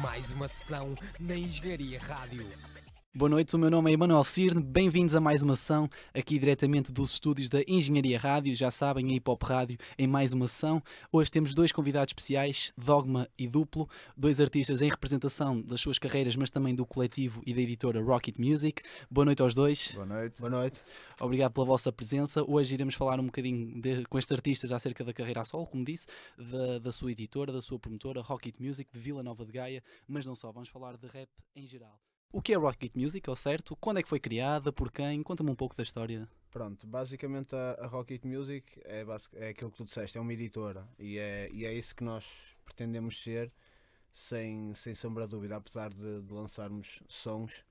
Mais uma sessão na Engenharia Rádio. Boa noite, o meu nome é Emanuel Cirne, bem-vindos a mais uma ação aqui diretamente dos estúdios da Engenharia Rádio, já sabem, a Hip Hop Rádio, em mais uma ação. Hoje temos dois convidados especiais, Dogma e Duplo, dois artistas em representação das suas carreiras, mas também do coletivo e da editora Rocket Music. Boa noite aos dois. Boa noite. Boa noite. Obrigado pela vossa presença. Hoje iremos falar um bocadinho de, com estes artistas acerca da carreira a solo, como disse, da, da sua editora, da sua promotora, Rocket Music, de Vila Nova de Gaia, mas não só, vamos falar de rap em geral. O que é Rocket Music, ao certo? Quando é que foi criada? Por quem? Conta-me um pouco da história. Pronto, basicamente a, a Rocket Music é, é aquilo que tu disseste, é uma editora e é, e é isso que nós pretendemos ser, sem, sem sombra de dúvida, apesar de, de lançarmos sons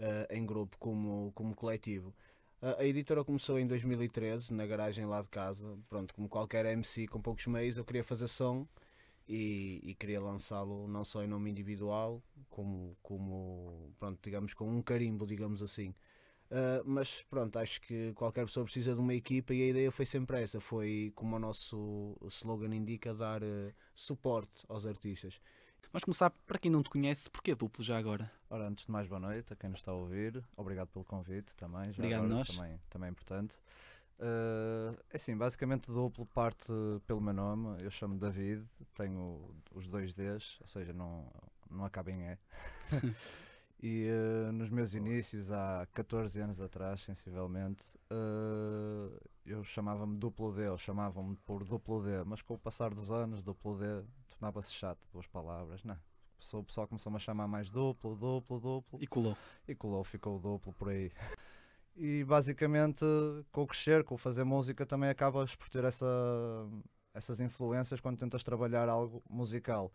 uh, em grupo como, como coletivo. a editora começou em 2013, na garagem lá de casa. Pronto, como qualquer MC com poucos meios, eu queria fazer som e, e queria lançá-lo não só em nome individual, como, como pronto, digamos, com um carimbo, digamos assim. Uh, mas pronto, acho que qualquer pessoa precisa de uma equipa e a ideia foi sempre essa, foi como o nosso slogan indica, dar uh, suporte aos artistas. Vamos começar para quem não te conhece, porque duplo já agora? Ora, antes de mais, boa noite a quem nos está a ouvir, obrigado pelo convite também, já obrigado agora, nós. Também, também é importante. Uh, assim, basicamente duplo parte pelo meu nome, eu chamo David, tenho os dois Ds, ou seja, não, não acaba em E. e uh, nos meus inícios, há 14 anos atrás, sensivelmente, uh, eu chamava-me duplo D, ou chamavam-me por duplo D, mas com o passar dos anos, duplo D tornava-se chato, duas palavras, não. Né? O pessoal começou-me a chamar mais duplo, duplo, duplo. E colou. E colou, ficou duplo por aí. E basicamente, com o crescer, com o fazer música, também acabas por ter essa, essas influências quando tentas trabalhar algo musical.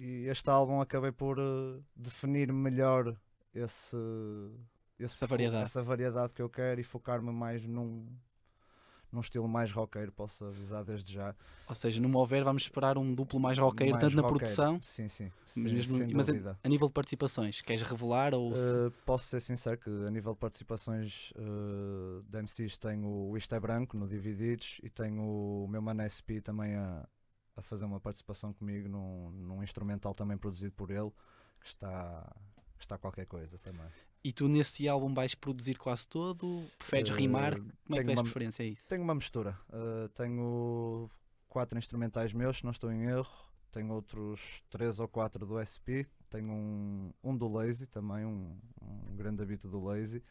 E este álbum acabei por uh, definir melhor esse, esse essa, variedade. essa variedade que eu quero e focar-me mais num, num estilo mais roqueiro, posso avisar desde já. Ou seja, no Mover vamos esperar um duplo mais roqueiro, tanto na produção. Sim, sim. sim mas, mesmo, mas a, a, nível de participações, queres revelar? Ou se... Eh, posso ser sincero que a nível de participações uh, eh, da MCs tenho o Isto é Branco no Divididos e tenho o meu Mano SP também a, a fazer uma participação comigo num, num instrumental também produzido por ele, que está, que está qualquer coisa também. E tu nesse álbum vais produzir quase todo? Preferes uh, rimar? Como é que tens preferência a isso? Tenho uma mistura. Uh, tenho quatro instrumentais meus, se não estou em erro. Tenho outros três ou quatro do SP. Tenho um, um do Lazy também, um, um grande hábito do Lazy.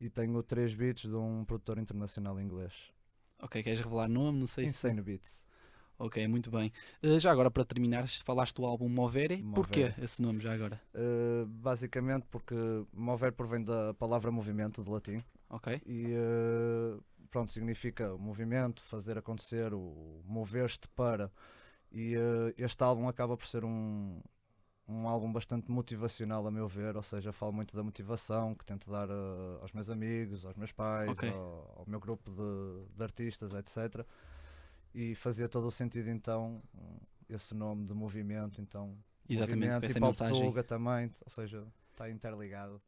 E tenho três beats de um produtor internacional inglês. Ok, queres revelar nome? Não sei Insane se... Beats. Ok, muito bem. Uh, já agora, para terminar, falaste do álbum Movere. Movere. Porquê esse nome, já agora? Uh, basicamente porque Movere provém da palavra movimento, de latim. Ok. E uh, pronto, significa movimento, fazer acontecer, o mover-te para. E este álbum acaba por ser um, um álbum bastante motivacional, a meu ver, ou seja, falo muito da motivação que tento dar aos meus amigos, aos meus pais, okay. ao, ao, meu grupo de, de artistas, etc e fazia todo o sentido então esse nome de movimento, então Exatamente, movimento, com essa mensagem. também, ou seja, está interligado.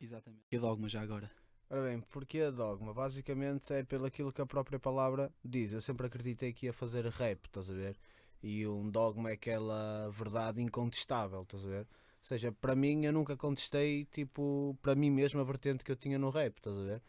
Exatamente. E dogma já agora? Ora bem, porque a dogma? Basicamente é pelo aquilo que a própria palavra diz. Eu sempre acreditei que ia fazer rap, estás a ver? E um dogma é aquela verdade incontestável, estás a ver? Ou seja, para mim eu nunca contestei, tipo, para mim mesmo a vertente que eu tinha no rap, estás a ver?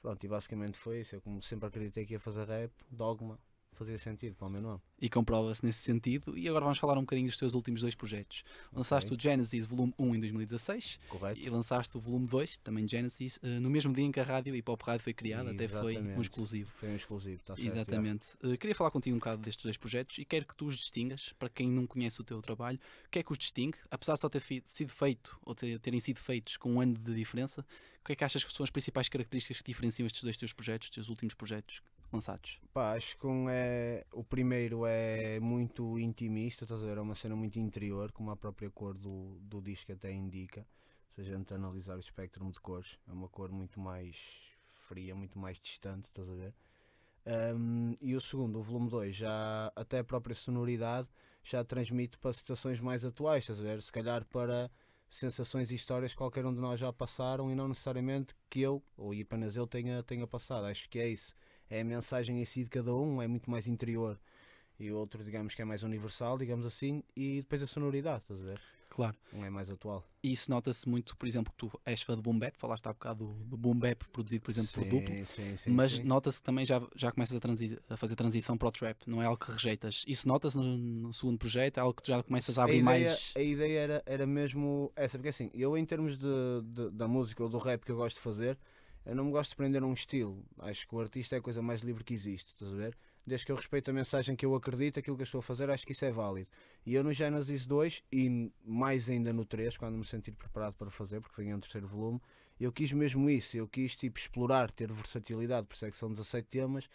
Pronto, e basicamente foi isso. Eu como sempre acreditei que ia fazer rap, dogma, fazia sentido para o meu nome. E comprova-se nesse sentido. E agora vamos falar um bocadinho dos teus últimos dois projetos. Okay. Lançaste o Genesis Volume 1 em 2016 Correto. e lançaste o Volume 2, também Genesis, eh, no mesmo dia em que a rádio e pop Rádio foi criada, até foi um exclusivo. Foi um exclusivo, está certo. Exatamente. É. queria falar contigo um bocado destes dois projetos e quero que tu os distingas, para quem não conhece o teu trabalho, o que é que os distingue, apesar de só ter sido feito ou ter, terem sido feitos com um ano de diferença, o que é que achas que são as principais características que diferenciam estes dois teus projetos, os teus últimos projetos? lançados? Pá, acho que um é. O primeiro é muito intimista, estás a ver? É uma cena muito interior, como a própria cor do, do disco até indica. Se a gente analisar o espectro de cores, é uma cor muito mais fria, muito mais distante, estás a ver? Um, e o segundo, o volume 2, já até a própria sonoridade já transmite para situações mais atuais, estás a ver? Se calhar para sensações e histórias que qualquer um de nós já passaram e não necessariamente que eu, ou apenas eu, tenha, tenha passado. Acho que é isso é a mensagem em si de cada um, é muito mais interior. E o outro, digamos que é mais universal, digamos assim, e depois a sonoridade, estás a ver? Claro. Um é mais atual. E isso nota-se muito, por exemplo, que tu és fã de boom bap, falaste há bocado do, do boom bap produzido, por exemplo, sim, por duplo, sim, sim, mas nota-se que também já, já começas a, a, fazer transição para o trap, não é algo que rejeitas. Isso nota-se no, no, segundo projeto, é algo que já começas a abrir a ideia, mais. A ideia era, era mesmo essa, porque assim, eu em termos de, de da música ou do rap que eu gosto de fazer, eu não me gosto de prender um estilo. Acho que o artista é a coisa mais livre que existe, estás a ver? Desde que eu respeito a mensagem que eu acredito, aquilo que eu estou a fazer, acho que isso é válido. E eu no Genesis 2 e mais ainda no 3, quando me sentir preparado para fazer, porque em um terceiro volume, eu quis mesmo isso. Eu quis tipo explorar, ter versatilidade, por isso é que são 17 temas.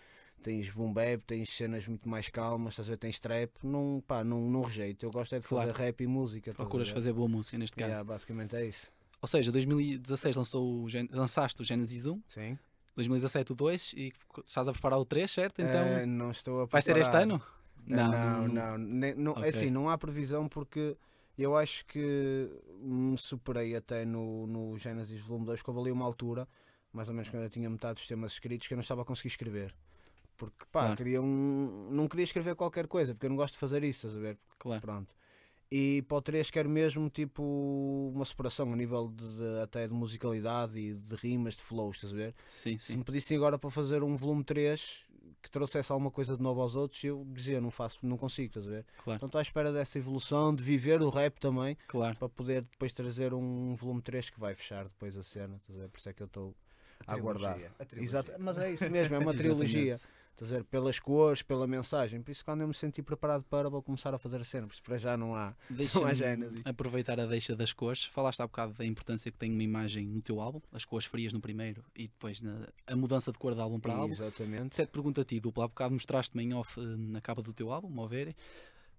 Tens boom bap, tens cenas muito mais calmas, estás a ver? Tens trap, não, pá, não, não rejeito. Eu gosto é de fazer rap e música. Procuras fazer boa música neste caso. Yeah, basicamente é isso. Ou seja, 2016 lançou o Gen... lançaste o Genesis 1. Sim. 2017 o 2 e estás a preparar o 3, certo? Eh, então. não estou a preparar. Vai ser este ano? Eh, não, não, não. não, não é okay. Assim, não há previsão porque eu acho que me superei até no, no Genesis Volume 2, que eu ali uma altura, mais ou menos quando eu tinha metade dos temas escritos, que eu não estava a conseguir escrever. Porque pá, claro. queria um, não queria escrever qualquer coisa, porque eu não gosto de fazer isso, estás a ver? Claro. Pronto. E para o 3 quero mesmo tipo uma separação a nível de, de, até de musicalidade e de rimas, de flows, estás a ver? Sim, sim. Se me pedissem agora para fazer um volume 3 que trouxesse alguma coisa de novo aos outros, eu dizia, não faço, não consigo, estás a ver? Claro. Então estou à espera dessa evolução, de viver o rap também, claro. para poder depois trazer um volume 3 que vai fechar depois a cena, estás a ver? Por isso é que eu estou a aguardar. Exato, mas é isso mesmo, é uma trilogia a Pelas cores, pela mensagem. Por isso, quando eu me senti preparado para, vou começar a fazer a cena. Por isso, para já não há, não há Aproveitar a deixa das cores. Falaste há bocado da importância que tem uma imagem no teu álbum, as cores frias no primeiro e depois na, a mudança de cor de álbum para Exatamente. álbum. Exatamente. Até te pergunto a ti, dupla, há bocado mostraste-me em off eh, na capa do teu álbum, Movere.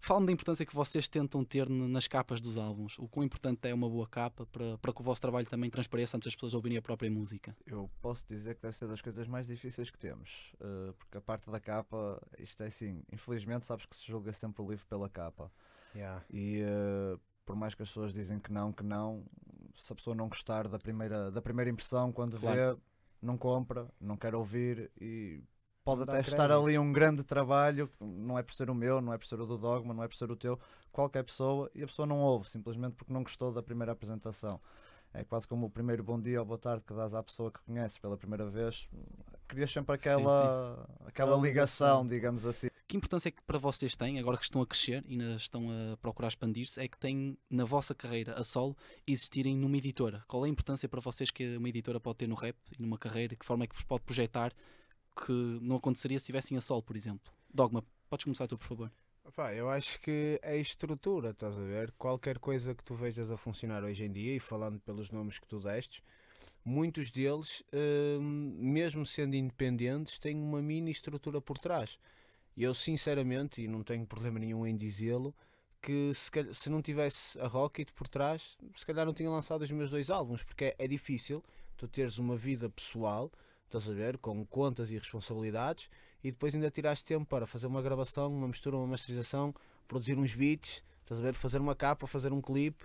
Fala-me da importância que vocês tentam ter nas capas dos álbuns. O quão importante é uma boa capa para, para que o vosso trabalho também transpareça antes das pessoas ouvirem a própria música? Eu posso dizer que deve ser das coisas mais difíceis que temos, uh, porque a parte da capa, isto é assim, infelizmente sabes que se julga sempre o livro pela capa. Yeah. E uh, por mais que as pessoas dizem que não, que não, se a pessoa não gostar da primeira, da primeira impressão, quando claro. vê, não compra, não quer ouvir e Pode até estar ali um grande trabalho, não é por ser o meu, não é por ser o do Dogma, não é por ser o teu, qualquer pessoa, e a pessoa não ouve, simplesmente porque não gostou da primeira apresentação. É quase como o primeiro bom dia ou boa tarde que dás à pessoa que conhece pela primeira vez. Crias sempre aquela, sim, sim. aquela é ligação, digamos assim. Que importância é que para vocês têm, agora que estão a crescer e estão a procurar expandir-se, é que têm na vossa carreira a solo existirem numa editora? Qual é a importância para vocês que uma editora pode ter no rap e numa carreira? Que forma é que vos pode projetar que não aconteceria se tivessem a sol, por exemplo. Dogma, podes começar tu, por favor. eu acho que é a estrutura, estás a ver? Qualquer coisa que tu vejas a funcionar hoje em dia, e falando pelos nomes que tu destes, muitos deles, hum, mesmo sendo independentes, têm uma mini estrutura por trás. E eu, sinceramente, e não tenho problema nenhum em dizê-lo, que se, calhar, se, não tivesse a Rocket por trás, se calhar não tinha lançado os meus dois álbuns, porque é, é difícil tu teres uma vida pessoal estás a ver? Com contas e responsabilidades, e depois ainda tiraste tempo para fazer uma gravação, uma mistura, uma masterização, produzir uns beats, estás a ver? Fazer uma capa, fazer um clipe,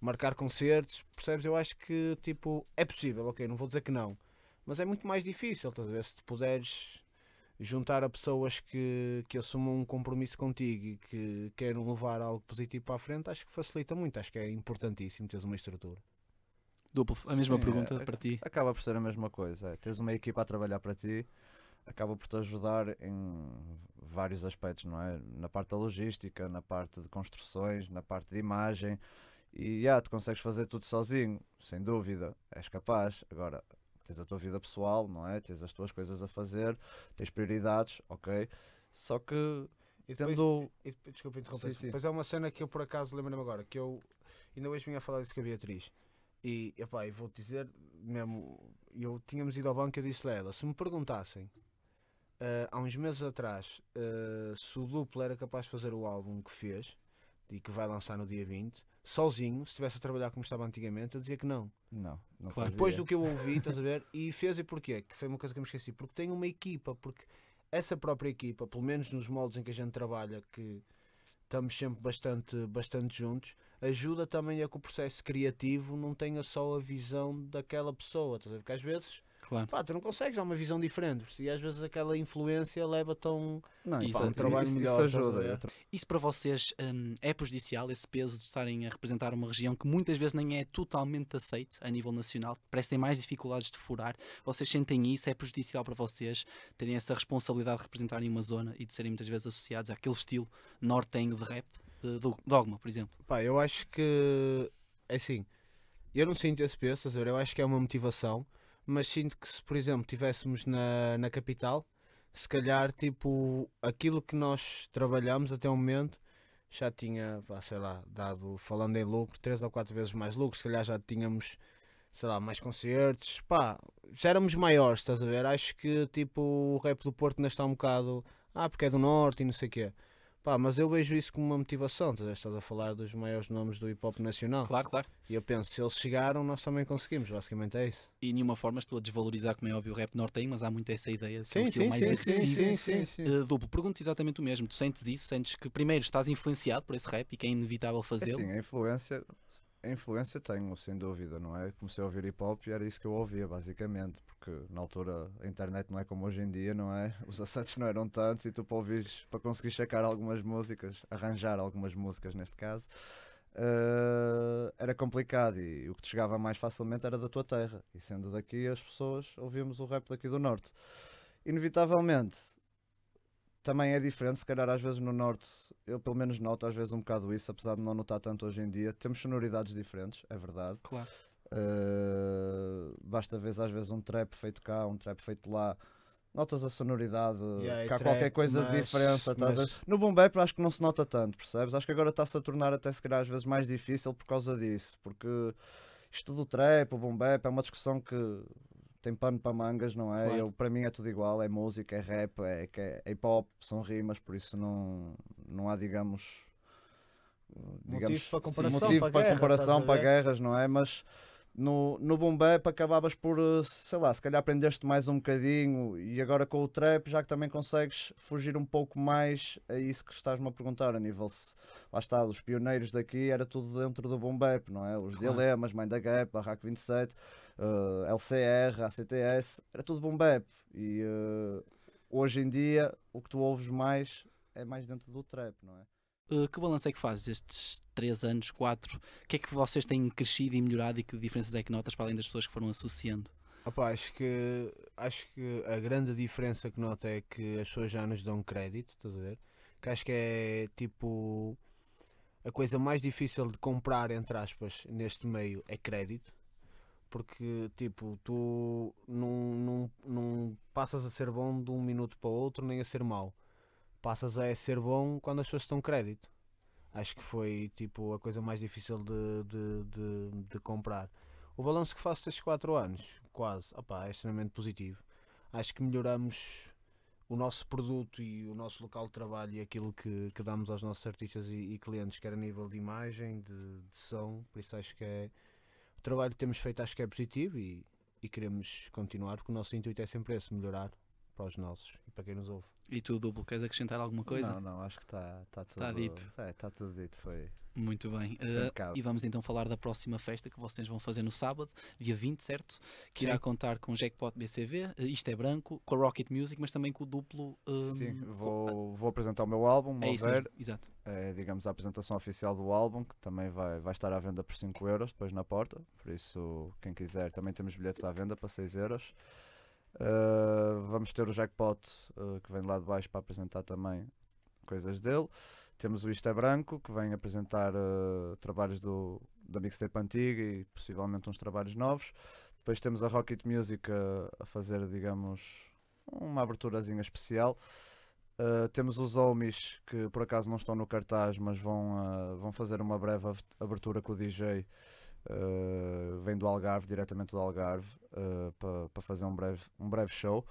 marcar concertos, percebes? Eu acho que, tipo, é possível, ok? Não vou dizer que não, mas é muito mais difícil, estás a ver? Se te puderes juntar a pessoas que, que assumam um compromisso contigo e que queiram levar algo positivo para a frente, acho que facilita muito, acho que é importantíssimo teres uma estrutura. Duplo, a mesma Sim, pergunta é, para ti. Acaba por ser a mesma coisa. É, tens uma equipa a trabalhar para ti, acaba por te ajudar em vários aspectos, não é? Na parte da logística, na parte de construções, na parte de imagem. E já, tu consegues fazer tudo sozinho, sem dúvida, és capaz. Agora, tens a tua vida pessoal, não é? Tens as tuas coisas a fazer, tens prioridades, ok? Só que. E depois, tendo... e depois, desculpa interromper, é uma cena que eu por acaso lembro-me agora, que eu ainda hoje vinha a falar disso com a Beatriz e, epá, eu vou-te dizer, mesmo, eu tínhamos ido ao banco e eu disse-lhe ela, se me perguntassem uh, há uns meses atrás uh, se o Duplo era capaz de fazer o álbum que fez e que vai lançar no dia 20, sozinho, se estivesse a trabalhar como estava antigamente, eu dizia que não. Não, não claro. Depois do que eu ouvi, estás a ver? E fez e porquê? Que foi uma coisa que eu me esqueci. Porque tem uma equipa, porque essa própria equipa, pelo menos nos moldes em que a gente trabalha, que estamos sempre bastante, bastante juntos, ajuda também a que o processo criativo não tenha só a visão daquela pessoa, porque às vezes Claro. Pá, tu não consegues, há uma visão diferente. E às vezes aquela influência leva-te a um, não, pá, isso, um é trabalho isso, melhor. Isso, ajuda. isso para vocês um, é prejudicial, esse peso de estarem a representar uma região que muitas vezes nem é totalmente aceite a nível nacional, parece que tem mais dificuldades de furar. Vocês sentem isso? É prejudicial para vocês terem essa responsabilidade de representarem uma zona e de serem muitas vezes associados àquele estilo nortenho de rap? Eh, do Dogma, por exemplo? Pá, eu acho que. É assim. Eu não sinto esse peso, eu acho que é uma motivação mas sinto que se, por exemplo, tivéssemos na, na capital, se calhar, tipo, aquilo que nós trabalhamos até o momento já tinha, pá, sei lá, dado, falando em lucro, três ou quatro vezes mais lucro, se calhar já tínhamos, sei lá, mais concertos, pá, já éramos maiores, estás a ver? Acho que, tipo, o rap do Porto ainda está um bocado, ah, porque é do Norte e não sei o quê. Pá, mas eu vejo isso como uma motivação. estás a falar dos maiores nomes do hip hop nacional. Claro, claro. E eu penso, se eles chegaram, nós também conseguimos. Basicamente é isso. E nenhuma forma estou a desvalorizar, como é óbvio, o rap norte mas há muito essa ideia. Sim, sim, mais sim, sim, sim, sim, Uh, eh, Duplo, pergunto exatamente o mesmo. Tu sentes isso? Sentes que primeiro estás influenciado por esse rap e que é inevitável fazê-lo? É sim, a influência a influência tenho, sem dúvida, não é? Comecei a ouvir hip hop e era isso que eu ouvia, basicamente, porque na altura a internet não é como hoje em dia, não é? Os acessos não eram tantos e tu para ouvires, para conseguir checar algumas músicas, arranjar algumas músicas neste caso, uh, era complicado e o que te chegava mais facilmente era da tua terra. E sendo daqui, as pessoas ouvíamos o rap daqui do Norte. Inevitavelmente, também é diferente, se calhar às vezes no norte, eu pelo menos noto às vezes um bocado isso, apesar de não notar tanto hoje em dia. Temos sonoridades diferentes, é verdade. Claro. Uh, basta ver às vezes um trap feito cá, um trap feito lá. Notas a sonoridade, yeah, que há qualquer coisa mas, de diferença. Mas... No boom bap acho que não se nota tanto, percebes? Acho que agora está-se a tornar até se calhar às vezes mais difícil por causa disso, porque isto do trap, o boom bap é uma discussão que tem pano para mangas, não é? Claro. Eu, para mim é tudo igual, é música, é rap, é, é, é hip hop, são rimas, por isso não, não há, digamos, digamos motivo para comparação, sim, motivo para, para guerra, comparação para guerras, não é? Mas no, no boom é acabavas por, eh, sei lá, se calhar aprendeste mais um bocadinho e agora com o trap já que também consegues fugir um pouco mais a é isso que estás-me a perguntar, a nível se, lá está, os pioneiros daqui era tudo dentro do boom não é? Os claro. Dilemas, Mind the Gap, Barraco 27 uh, eh, LCR, ACTS, era tudo boom bap. E uh, hoje em dia o que tu ouves mais é mais dentro do trap, não é? Uh, que balanço é que fazes estes 3 anos, 4? O que é que vocês têm crescido e melhorado e que diferenças é que notas para além das pessoas que foram associando? Opa, acho que acho que a grande diferença que noto é que as pessoas já nos dão crédito, estás a ver? Que acho que é tipo a coisa mais difícil de comprar, entre aspas, neste meio é crédito porque tipo, tu não, não, não passas a ser bom de um minuto para o outro, nem a ser mau. Passas a ser bom quando as pessoas estão dão crédito. Acho que foi tipo a coisa mais difícil de, de, de, de comprar. O balanço que faço destes 4 anos, quase, opa, é extremamente positivo. Acho que melhoramos o nosso produto e o nosso local de trabalho e aquilo que, que damos aos nossos artistas e, e clientes, quer a nível de imagem, de, de som, por isso acho que é, o trabalho que temos feito acho que é positivo e, e queremos continuar, porque o nosso intuito é sempre esse, melhorar para os nossos e para quem nos ouve. E tu, duplo, queres acrescentar alguma coisa? Não, não, acho que está tá tudo tá dito. Está é, tá tudo dito, foi. Muito bem. Uh, e vamos então falar da próxima festa que vocês vão fazer no sábado, dia 20, certo? Que Sim. irá contar com Jackpot BCV, uh, eh, Isto é Branco, com a Rocket Music, mas também com o duplo. Ehm, Sim, vou, com... Ah. vou apresentar o meu álbum, é isso Exato. É, digamos a apresentação oficial do álbum, que também vai, vai estar à venda por 5 euros depois na porta. Por isso, quem quiser, também temos bilhetes à venda para 6 euros. Ah, vamos ter o Jackpot, uh, que vem lá de baixo para apresentar também coisas dele. Temos o Isto é Branco, que vem apresentar uh, trabalhos do, da mixtape antiga e possivelmente uns trabalhos novos. Depois temos a Rocket Music a, a fazer, digamos, uma aberturazinha especial. Uh, temos os Homies, que por acaso não estão no cartaz, mas vão, uh, vão fazer uma breve abertura com o DJ eh, vem do Algarve, diretamente do Algarve, uh, eh, para fazer um breve, um breve show.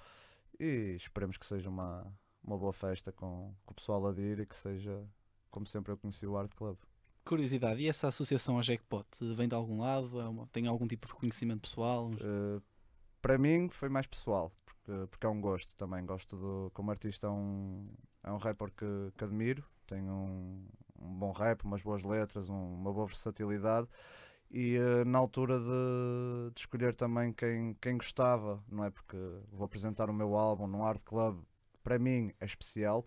E esperemos que seja uma, uma boa festa com, com o pessoal a ir e que seja, como sempre eu conheci o Art Club. Curiosidade, e essa associação a Jackpot vem de algum lado? É uma, tem algum tipo de conhecimento pessoal? Uh, para mim foi mais pessoal, porque, porque é um gosto também. Gosto do, como artista, é um, é um rapper que, que admiro. Tem um, um bom rap, umas boas letras, um, uma boa versatilidade e uh, na altura de, de, escolher também quem, quem gostava, não é? Porque vou apresentar o meu álbum no Art Club, para mim é especial.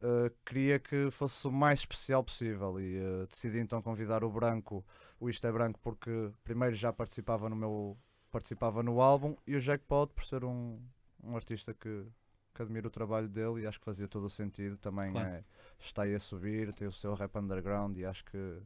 Uh, queria que fosse o mais especial possível e uh, decidi então convidar o Branco, o Isto é Branco, porque primeiro já participava no meu participava no álbum e o Jackpot por ser um, um artista que, que admiro o trabalho dele e acho que fazia todo o sentido também claro. é, está aí a subir, tem o seu rap underground e acho que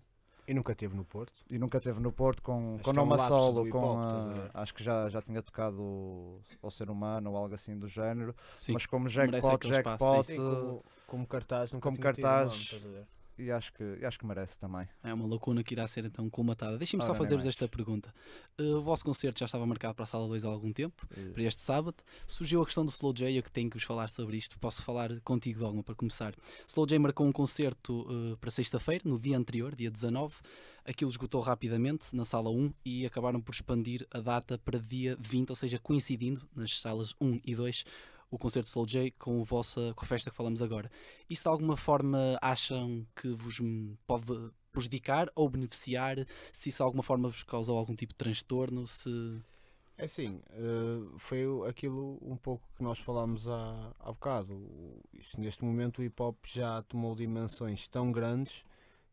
e nunca teve no Porto. E nunca teve no Porto com, com é um Solo, com a, é? acho que já, já tinha tocado ao ser humano ou algo assim do género. Sim, mas como jackpot, jackpot, como, como cartaz, nunca como cartaz, nome, e acho que, e acho que merece também. É uma lacuna que irá ser então colmatada. Deixem-me só fazer-vos esta pergunta. Uh, o vosso concerto já estava marcado para a sala 2 há algum tempo, uh. para este sábado. Surgiu a questão do Slow J, eu que tenho que vos falar sobre isto. Posso falar contigo, Dogma, para começar. Slow J marcou um concerto uh, para sexta-feira, no dia anterior, dia 19. Aquilo esgotou rapidamente na sala 1 e acabaram por expandir a data para dia 20, ou seja, coincidindo nas salas 1 e 2 o concerto de Soul J com, a com a festa que falamos agora. Isso de alguma forma acham que vos pode prejudicar ou beneficiar? Se isso de alguma forma vos causou algum tipo de transtorno? Se... É sim eh, foi aquilo um pouco que nós falámos há, há bocado. Neste momento o hip hop já tomou dimensões tão grandes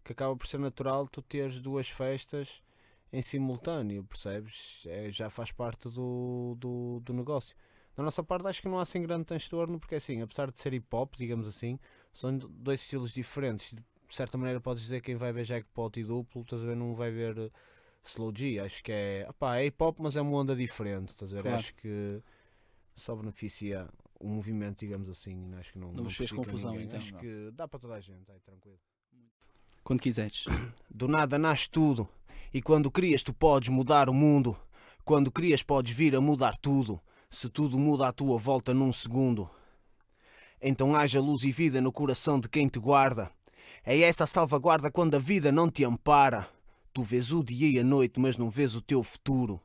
que acaba por ser natural tu teres duas festas em simultâneo, percebes? É, já faz parte do, do, do negócio. Da nossa parte, acho que não há assim grande transtorno, porque assim, apesar de ser hip hop, digamos assim, são dois estilos diferentes. De certa maneira, podes dizer que quem vai ver jackpot e duplo, estás a ver, não vai ver eh, slow G. Acho que é, opá, é hip hop, mas é uma onda diferente, estás a ver? Claro. Acho que só beneficia o movimento, digamos assim. Acho que não, não, não fez confusão, ninguém. então. Acho não. que dá para toda a gente, aí tranquilo. Quando quiseres. Do nada nasce tudo, e quando crias, tu podes mudar o mundo. Quando crias, podes vir a mudar tudo. Se tudo muda à tua volta num segundo, então haja luz e vida no coração de quem te guarda. É essa a salvaguarda quando a vida não te ampara. Tu vês o dia e a noite, mas não vês o teu futuro.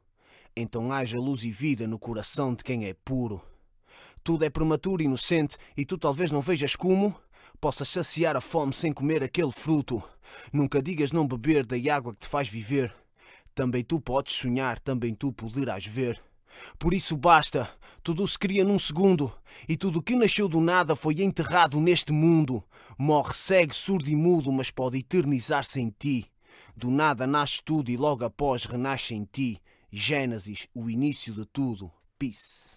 Então haja luz e vida no coração de quem é puro. Tudo é prematuro e inocente, e tu talvez não vejas como possas saciar a fome sem comer aquele fruto. Nunca digas não beber da água que te faz viver. Também tu podes sonhar, também tu poderás ver. Por isso basta, tudo se cria num segundo, e tudo que nasceu do nada foi enterrado neste mundo. Morre, cego surdo e mudo, mas pode eternizar-se em ti. Do nada nasce tudo e logo após renasce em ti. Gênesis, o início de tudo. Peace.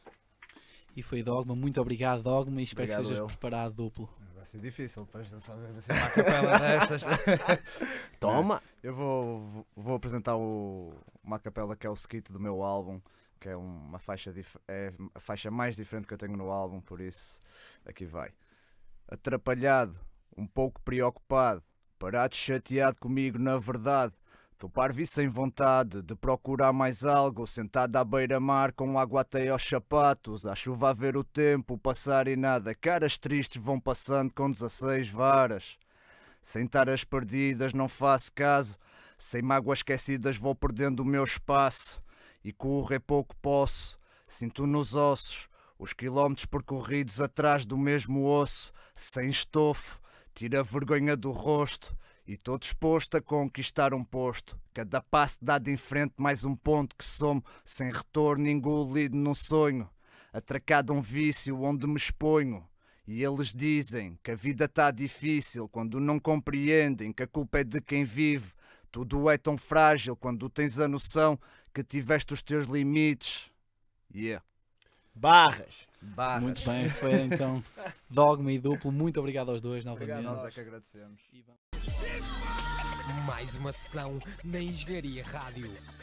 E foi Dogma, muito obrigado Dogma e espero obrigado que sejas eu. preparado duplo. Vai ser difícil depois de fazer assim uma capela dessas. Toma! Eu vou, vou apresentar o, uma capela que é o skit do meu álbum que é uma faixa é a faixa mais diferente que eu tenho no álbum, por isso aqui vai. Atrapalhado, um pouco preocupado, parado chateado comigo na verdade. Topar vi sem vontade de procurar mais algo, sentado à beira-mar com água até aos sapatos, à chuva a ver o tempo passar e nada, caras tristes vão passando com 16 varas. Sem taras perdidas não faço caso, sem mágoas esquecidas vou perdendo o meu espaço e corro é pouco posso. Sinto nos ossos os quilómetros percorridos atrás do mesmo osso, sem estofo, tira a vergonha do rosto. E estou disposto a conquistar um posto. Cada passo dado em frente, mais um ponto que somo, sem retorno, engolido num sonho. Atracado um vício onde me exponho. E eles dizem que a vida está difícil quando não compreendem que a culpa é de quem vive. Tudo é tão frágil quando tens a noção que tiveste os teus limites. Yeah. Barras. Barras. Muito bem, foi então dogma e duplo. Muito obrigado aos dois novamente. Obrigado, nós é que agradecemos. Mais uma sessão na Engenharia Rádio.